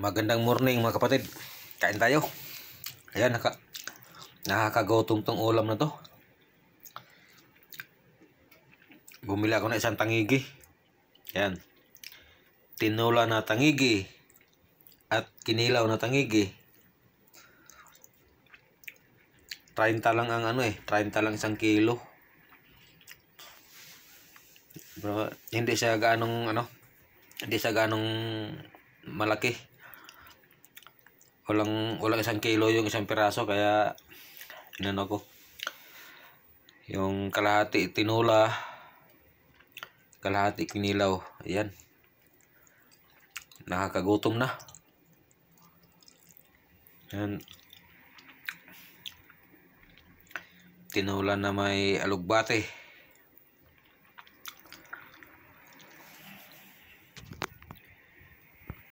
Magandang morning mga kapatid. Kain tayo. Ayan, naka, nakakagutom tong ulam na to. Bumili ako na isang tangigi. Ayan. Tinula na tangigi. At kinilaw na tangigi. 30 lang ang ano eh. 30 lang isang kilo. Bro, hindi siya ganong ano. Hindi siya ganong malaki walang walang isang kilo yung isang piraso kaya inano ko yung kalahati tinula kalahati kinilaw ayan nakakagutom na ayan tinula na may alugbate